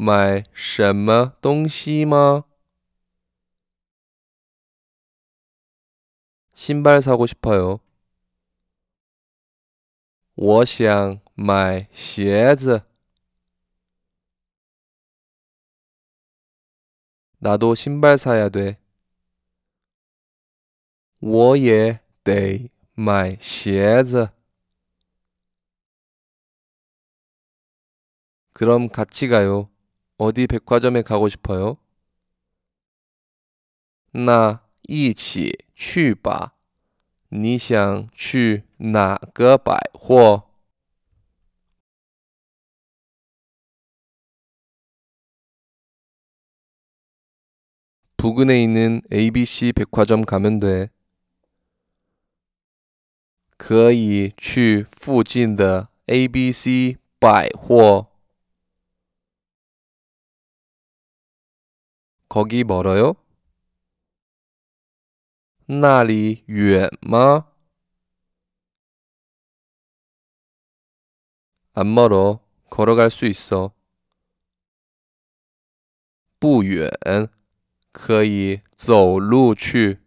买什么东西吗？ 신발 사고 싶어요. 我想买鞋子. 나도 신발 사야 돼. 我也得买鞋子. 그럼 같이 가요. 어디 백화점에 가고 싶어요? 나 이치 去吧.你想去哪个百货? 부근에 있는 ABC 백화점 가면 돼. 可以去附近的 ABC 百货。 거기 멀어요? 那里远吗?안 멀어. 걸어갈 수 있어. 不远,可以走路去.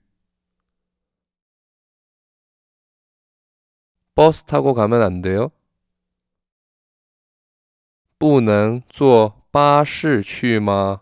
버스 타고 가면 안 돼요? 不能坐巴士去吗?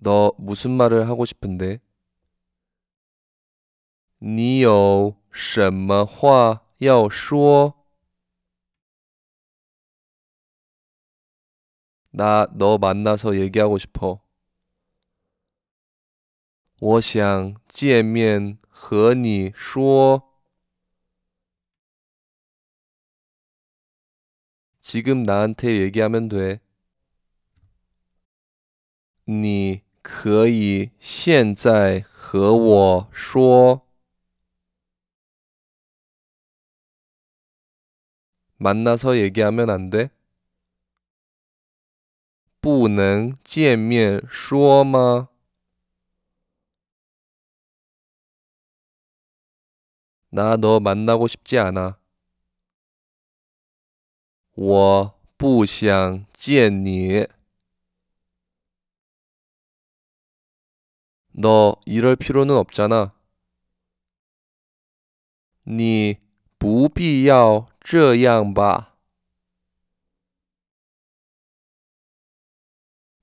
너 무슨 말을 하고 싶은데? 你有什么话要说?나 너 만나서 얘기하고 싶어. 我想见面和你说. 지금 나한테 얘기하면 돼. 你 可以现在和我说만나서얘기하면안 돼？ 不能见面说吗？나너만나고싶지않 아。 我不想见你。너 이럴 필요는 없잖아. 你不비要 저양바.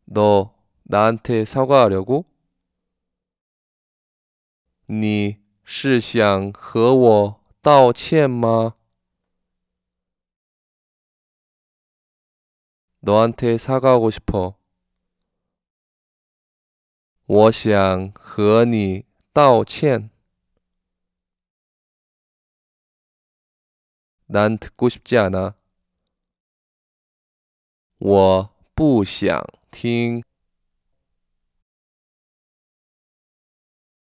너 나한테 사과하려고? 你是想和我道歉吗? 너한테 사과하고 싶어. 我想和你道歉。난듣고싶지않 아。 我不想听。